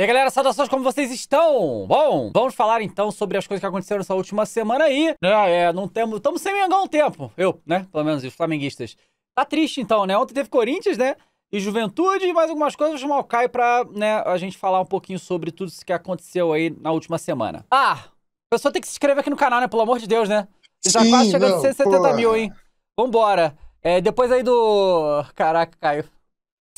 E aí, galera, saudações, como vocês estão? Bom, vamos falar então sobre as coisas que aconteceram essa última semana aí. É, é não temos. Estamos sem Mengão um tempo. Eu, né? Pelo menos, os flamenguistas. Tá triste então, né? Ontem teve Corinthians, né? E Juventude e mais algumas coisas. Vou chamar o Caio pra né, a gente falar um pouquinho sobre tudo isso que aconteceu aí na última semana. Ah, a pessoa tem que se inscrever aqui no canal, né? Pelo amor de Deus, né? E já quase chegando a 170 porra. mil, hein? Vambora. É, depois aí do. Caraca, Caio.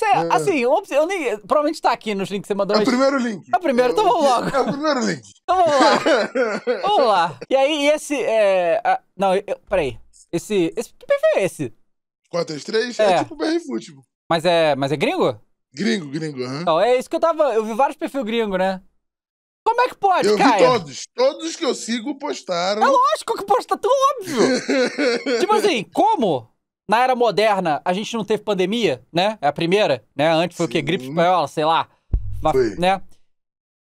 Cê, é. Assim, eu nem, provavelmente está aqui nos links que você mandou. É o primeiro link. É o primeiro, então vamos é logo. É o primeiro link. Então vamos lá. vamos lá. E aí, esse. É, a, não, eu, peraí. Esse, esse. Que perfil é esse? 433? É, é tipo BR Futebol. Mas é, mas é gringo? Gringo, gringo, aham. Então, é isso que eu tava. Eu vi vários perfis gringo, né? Como é que pode, eu Caia? todos. Todos que eu sigo postaram. É lógico que posta, tão tá óbvio. tipo assim, como? Na era moderna, a gente não teve pandemia, né? É a primeira, né? Antes foi Sim. o quê? Gripe espanhola, sei lá. Foi. Né?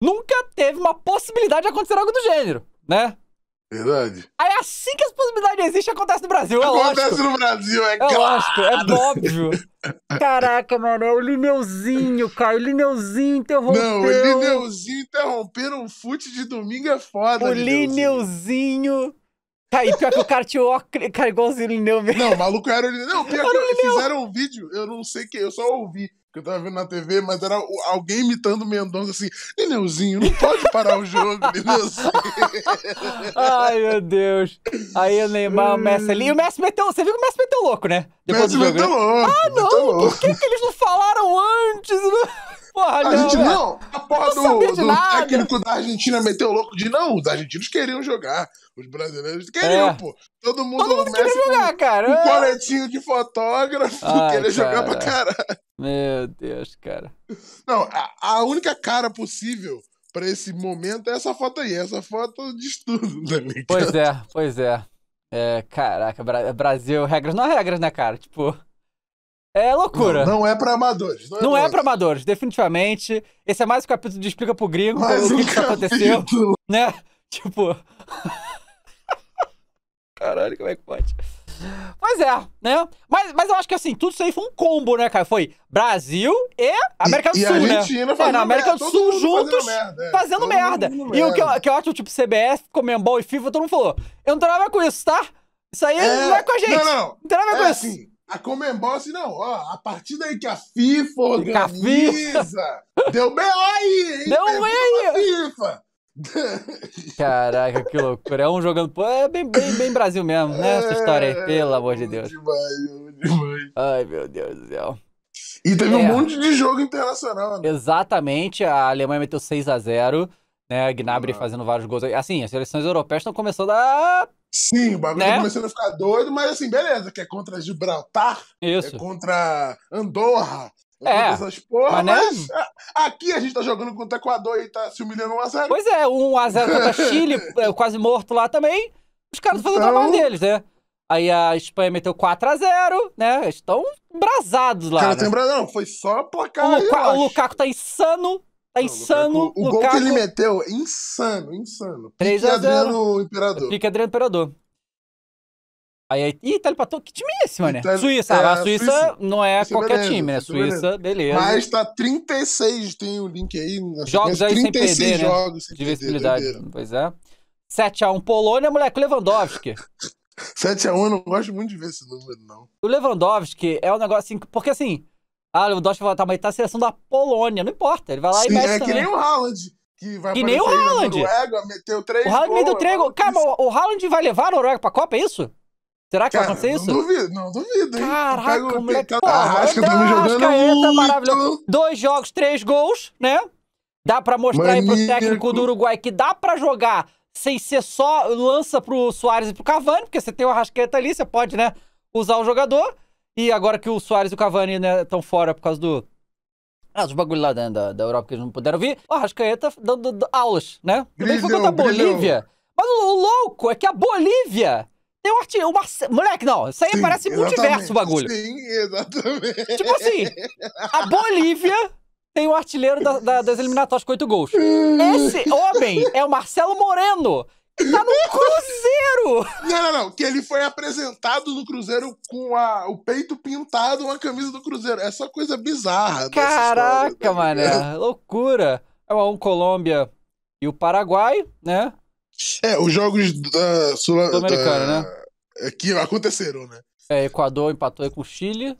Nunca teve uma possibilidade de acontecer algo do gênero, né? Verdade. Aí é assim que as possibilidades existem, acontece no Brasil, é acontece lógico. Acontece no Brasil, é, é claro. lógico, é óbvio. Caraca, mano, é o Lineuzinho, cara, o Lineuzinho interrompeu. Não, o Lineuzinho interromperam um fute de domingo é foda, O Lineuzinho... Lineuzinho Cara, tá, e pior que o cara tirou óculos, cara, igualzinho ele deu mesmo. Não, o maluco era ele. Não, pior que fizeram um vídeo, eu não sei quem, eu só ouvi. Que eu tava vendo na TV, mas era alguém imitando Mendonça assim, Lineuzinho, não pode parar o jogo, Lineuzinho. Ai, meu Deus. Aí o Neymar, o Messi ali. E o Messi meteu. Você viu que o Messi meteu louco, né? O Messi meteu né? louco. Ah, não, por que, que eles não falaram antes? Né? Porra, a gente não. A porra não do, do técnico da Argentina meteu louco de não. Os argentinos queriam jogar. Os brasileiros queriam, é. pô. Todo mundo, Todo mundo queria jogar, com, cara. Um é. coletinho de fotógrafo Ai, queria cara. jogar pra caralho. Meu Deus, cara. Não, a, a única cara possível para esse momento é essa foto aí. Essa foto de estudo, né, Pois é, pois é. É, caraca, Brasil, regras. Não há regras, né, cara? Tipo. É loucura. Não, não é para amadores. Não é, não é para amadores, definitivamente. Esse é mais um capítulo de Explica pro Gringo mais o que, um que tá aconteceu. Né? Tipo. Caralho, como é que pode? Mas é, né? Mas, mas eu acho que assim, tudo isso aí foi um combo, né, cara? Foi Brasil e América do Sul, e né? Argentina né? Foi na América merda, do Sul juntos é. fazendo merda. Fazendo merda. E o que, é que eu acho, tipo, CBF, Comembol e FIFA, todo mundo falou: eu não tenho nada com isso, tá? Isso aí é... não é com a gente. Não, não. Não tem nada a ver é, com isso. Assim, a Comembol assim, não, ó, a partir daí que a FIFA organiza, deu B.O. aí, hein? Deu B.O. aí! FIFA! Caraca, que loucura. É um jogando. Pô, é bem, bem, bem Brasil mesmo, né? Essa história aí, é, pelo amor de Deus. Demais, demais. Ai, meu Deus do céu. E teve é. um monte de jogo internacional, né? Exatamente, a Alemanha meteu 6 a 0 né? Gnabry ah. fazendo vários gols. Assim, as seleções europeias estão começando a Sim, o bagulho tá né? tá começando a ficar doido, mas assim, beleza, que é contra Gibraltar, Isso. é contra Andorra, é, é essas porra, mas, né? mas é, aqui a gente tá jogando contra o Equador e tá se humilhando 1x0. Pois é, 1x0 contra Chile, é, quase morto lá também. Os caras então... fazendo o trabalho deles, né? Aí a Espanha meteu 4x0, né? Eles estão brasados lá. Cara, né? tem brasão, foi só placar. O, Luka, o Lukaku tá insano, Tá insano. O, o gol que ele meteu, insano, insano. 3 a 0. Adriano Imperador. Pique Adriano Imperador. Aí, aí, Ih, Itália empatou. Que time é esse, mano? Itália, Suíça. É, a Suíça, Suíça, não é Suíça é qualquer beleza, time, né? Suíça, é beleza. beleza. Mas tá 36, tem o um link aí. Jogos aí sem perder, né? jogos né? Sem Divisibilidade. Perder, pois é. 7x1 Polônia, moleque, Lewandowski. 7x1 eu não gosto muito de ver esse número, não. O Lewandowski é um negócio assim... Porque assim, ah, o Dost vai tá, mas tá a seleção da Polônia. Não importa, ele vai lá Sim, e mete É também. que nem o Haaland. Que, vai que nem o Haaland. meteu três o Haaland meteu três gols. Cara, o, Haaland vai levar a Noruega pra Copa, é isso? Será que Cara, vai acontecer isso? Não duvido, não duvido, hein? Caraca, o moleque, pô, Arrasca, tá jogando muito. maravilhoso. Dois jogos, três gols, né? Dá pra mostrar Maníaco. aí pro técnico do Uruguai que dá pra jogar sem ser só lança pro Soares e pro Cavani, porque você tem o Arrascaeta ali, você pode, né, usar o jogador. E agora que o Soares e o Cavani né, estão fora por causa do. Ah, os bagulho lá da, da, da Europa que eles não puderam vir, o Arrascaeta dando, dando aulas, né? Também foi contra a Bolívia. Mas o, louco é que a Bolívia tem um artilheiro. Uma... Moleque, não, isso aí sim, parece multiverso o bagulho. Sim, exatamente. Tipo assim, a Bolívia tem o um artilheiro da, da, das eliminatórias com oito gols. Esse homem é o Marcelo Moreno, Tá no Cruzeiro! Não, não, não. Que ele foi apresentado no Cruzeiro com a, o peito pintado, uma camisa do Cruzeiro. É só coisa bizarra. Caraca, né? mané. É. Loucura. É um Colômbia e o Paraguai, né? É, os jogos da ah, Sul-Americana, ah, né? É, que aconteceram, né? É, Equador empatou com o Chile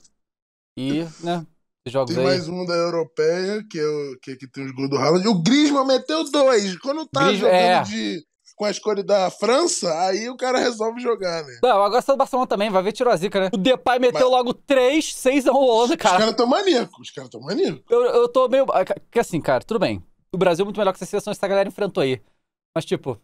e, né? Jogos tem aí. mais um da europeia, que, é o, que, que tem os gols do Haaland. O Griezmann meteu dois. Quando tá Gris... jogando é. de com a escolha da França, aí o cara resolve jogar, né? Não, agora você é tá do Barcelona também, vai ver tirou a zica, né? O Depay meteu Mas... logo 3, 6 a 1 Holanda, cara. Os caras tão maníacos, os caras tão maníacos. Eu, eu tô meio... Ah, que assim, cara, tudo bem. O Brasil é muito melhor que essa seleção que essa galera enfrentou aí. Mas, tipo,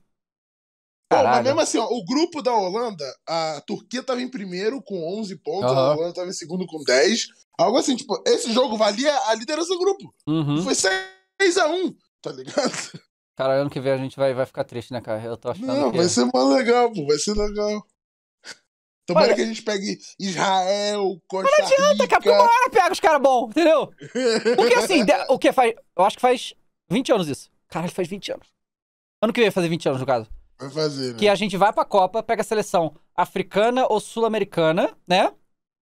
Bom, mas mesmo assim, ó, o grupo da Holanda, a Turquia tava em primeiro com 11 pontos, uhum. a Holanda tava em segundo com 10. Algo assim, tipo, esse jogo valia a liderança do grupo. Uhum. Foi 6 x 1 tá ligado? Cara, ano que vem a gente vai, vai ficar triste, né, cara? Eu tô achando. Não, que... vai ser mais legal, pô. Vai ser legal. Tomara Olha... que a gente pegue Israel, Costa Rica... Mas não adianta, cara, porque uma hora pega os caras bons, entendeu? Porque assim, de... o que faz... Eu acho que faz 20 anos isso. Caralho, faz 20 anos. Ano que vem vai fazer 20 anos, no caso. Vai fazer, né? Que a gente vai pra Copa, pega a seleção africana ou sul-americana, né?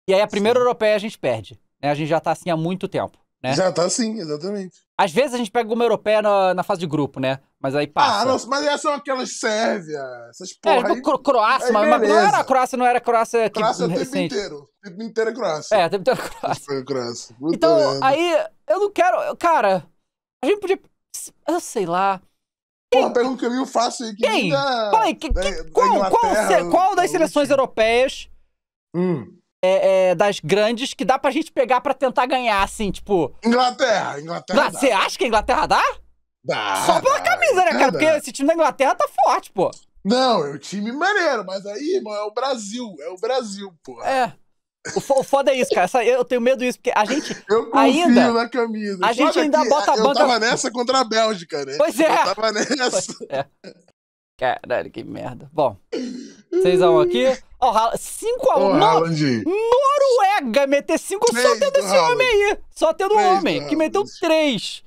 E aí a primeira Sim. europeia a gente perde. Né? A gente já tá assim há muito tempo. Né? Já tá sim, exatamente. Às vezes a gente pega uma europeia na, na fase de grupo, né? Mas aí passa. Ah, nossa, mas é são aquelas Sérvia, essas é, porra. É, aí, Cro Croácia, aí mas, mas, não era a Croácia, não era a Croácia que. Croácia é o tempo inteiro. O tempo inteiro é Croácia. É, o tempo inteiro é Croácia. Foi Croácia. Muito então, né? aí, eu não quero. Cara, a gente podia. Eu sei lá. Quem? pega um caminho fácil aí. Quem? Da, que, qual, qual, qual, das seleções europeias hum é, é, das grandes que dá pra gente pegar pra tentar ganhar, assim, tipo. Inglaterra, Inglaterra. Você acha que a Inglaterra dá? Dá. Só pela dá, camisa, né, cara? Dá. Porque esse time da Inglaterra tá forte, pô. Não, é um time maneiro, mas aí, mano, é o Brasil. É o Brasil, pô. É. O, foda é isso, cara. eu tenho medo disso, porque a gente. Eu confio ainda, na camisa. A gente Sabe ainda que, bota a eu banca. Eu tava nessa contra a Bélgica, né? Pois é. Eu tava nessa. É. Caralho, que merda. Bom, 6x1 aqui. Ó, oh, 5 a 1 Oh, Noruega meter 5 só tendo esse Haaland. homem aí. Só tendo um homem que meteu 3.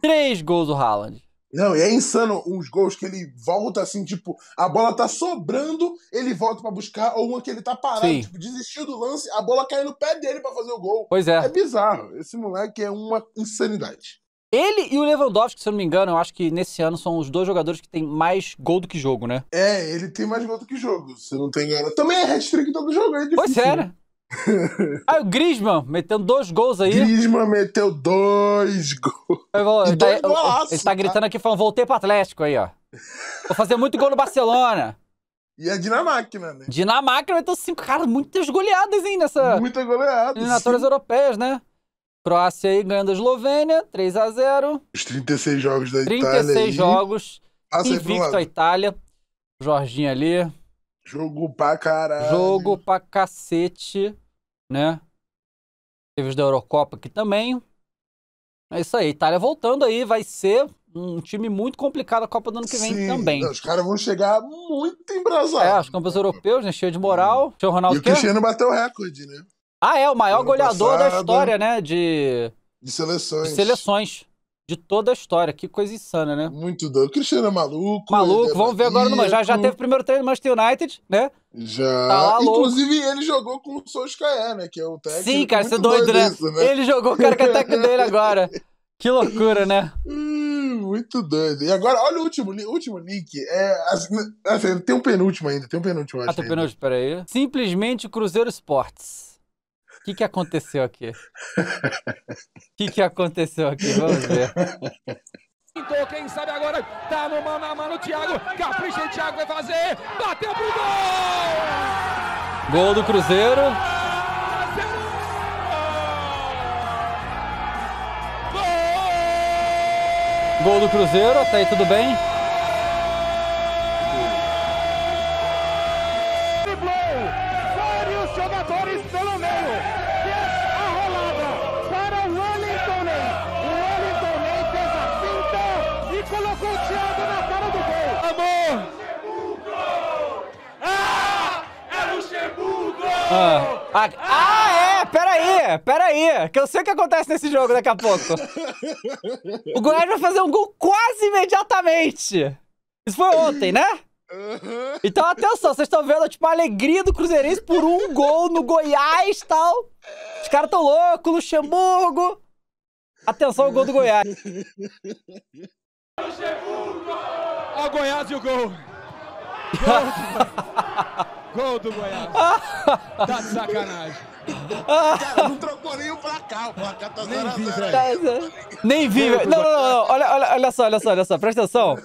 3 gols o Haaland. Não, e é insano uns gols que ele volta assim, tipo, a bola tá sobrando, ele volta para buscar, ou uma que ele tá parado, Sim. tipo, desistiu do lance, a bola cai no pé dele para fazer o gol. Pois é. É bizarro. Esse moleque é uma insanidade. Ele e o Lewandowski, se eu não me engano, eu acho que nesse ano são os dois jogadores que tem mais gol do que jogo, né? É, ele tem mais gol do que jogo, se eu não tem? engano. Também é hat-trick todo jogo, é difícil. Pois é, né? ah, o Griezmann metendo dois gols aí. Griezmann meteu dois gols. Eu vou, ele, dois tá, golaço, ele tá, tá gritando aqui falando, voltei pro Atlético aí, ó. Vou fazer muito gol no Barcelona. E a é Dinamarca, né, né? Dinamarca meteu cinco, caras muitas goleadas, hein, nessa... Muitas goleadas, Eliminatórias europeias, né? Croácia aí ganhando a Eslovênia, 3 a 0 Os 36 jogos da 36 Itália. 36 jogos. Passa invicto a Itália. Jorginho ali. Jogo pra caralho. Jogo pra cacete, né? Teve os da Eurocopa aqui também. É isso aí. Itália voltando aí, vai ser um time muito complicado a Copa do ano que vem Sim, também. Não, os caras vão chegar muito embrasados. É, os campos europeus, né? Cheio de moral. Hum. Ronaldo e o Cristiano bateu o recorde, né? Ah, é, o maior goleador passado, da história, né? De, de seleções. De seleções. De toda a história. Que coisa insana, né? Muito doido. O Cristiano é maluco. Maluco, é vamos ver agora no já, já teve o primeiro treino do Manchester United, né? Já. Tá lá, Inclusive, ele jogou com o Solskjaer, né? Que é o técnico. Sim, cara, você é doido, né? Isso, né? Ele jogou o cara que é técnico dele agora. Que loucura, né? muito doido. E agora, olha o último, o último link. É, assim, tem um penúltimo ainda, tem um penúltimo, ah, acho. Ah, tem um penúltimo, peraí. Simplesmente Cruzeiro Sports. O que, que aconteceu aqui? O que, que aconteceu aqui? Vamos ver. Então, quem sabe agora, tá no mano a mano, Thiago, capricha, o Thiago vai fazer, bateu pro gol! Gol do Cruzeiro. Gol do Cruzeiro, até aí tudo bem? jogadores pelo meio. É a rolada para o Wellington Ney. O Wellington Ney fez a finta e colocou o Thiago na cara do gol. Amor! Ah! É Luxemburgo! Ah, ah, ah é! Peraí, peraí, que eu sei o que acontece nesse jogo daqui a pouco. o Goiás vai fazer um gol quase imediatamente. Isso foi ontem, né? Então, atenção, vocês estão vendo, tipo, a alegria do Cruzeirense por um gol no Goiás e tal. Os caras tão loucos, Luxemburgo. Atenção ao gol do Goiás. Luxemburgo! Ó o Goiás e o gol. Gol do Goiás. Gol do Goiás. tá de sacanagem. Cara, não trocou nem o placar. O placar tá 0 a tá, Nem vi, velho. Não, não, não. Olha, olha, olha só, olha só, olha só. Presta atenção.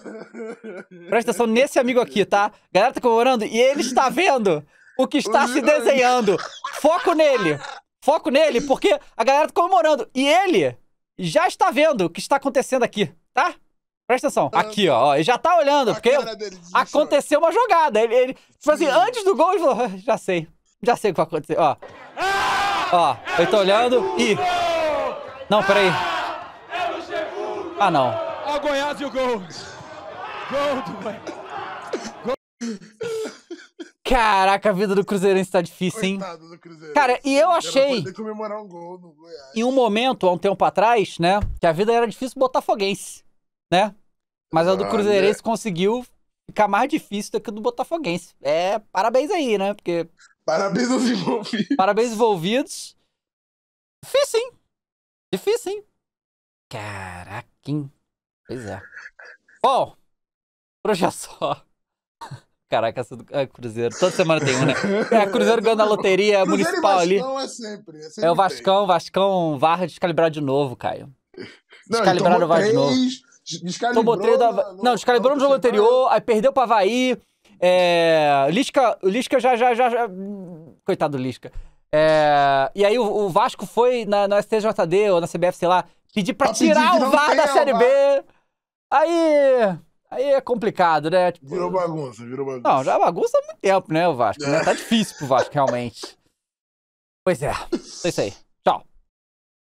Presta atenção nesse amigo aqui, tá? A galera tá comemorando e ele está vendo o que está se desenhando. Foco nele. Foco nele, porque a galera tá comemorando. E ele já está vendo o que está acontecendo aqui, tá? Presta atenção. Tá. Aqui, ó. ó ele já tá olhando, a porque aconteceu uma jogada. Ele, ele tipo assim, antes do gol, ele falou, ah, já sei. Já sei o que vai acontecer, ó. Ó, eu tô olhando e... Não, peraí. Ah, não. Ó o Goiás e o Gold. Gold, Caraca, a vida do Cruzeirense está difícil, hein? Coitado do Cara, e eu achei. Eu comemorar um gol no Goiás. Em um momento, há um tempo atrás, né? Que a vida era difícil botafoguense, né? Mas a do Cruzeirense conseguiu ficar mais difícil do que a do Botafoguense. É, parabéns aí, né? Porque Parabéns aos envolvidos. Parabéns envolvidos. Difícil, hein? Difícil, hein? Caraca, hein? Pois é. Bom, por hoje é só. Caraca, essa do é, Cruzeiro. Toda semana tem um, né? É, Cruzeiro ganhando a loteria Cruzeiro municipal ali. É, sempre, é, sempre é o Vascão, tem. Vascão, Varra descalibrar de novo, Caio. Descalibrar o Varra de novo. Descalibrou, Tomou três da... Não, descalibrou no jogo anterior, aí perdeu pra Havaí, é, Lisca, Lisca já, já, já, já... Coitado do Lisca. É, e aí o, o, Vasco foi na, na STJD ou na CBF, sei lá, pedir pra, pra tirar pedir o VAR da Série B. Aí... Aí é complicado, né? Tipo, virou bagunça, virou bagunça. Não, já é bagunça há muito tempo, né, o Vasco? É. Né? Tá difícil pro Vasco, realmente. pois é, é isso aí.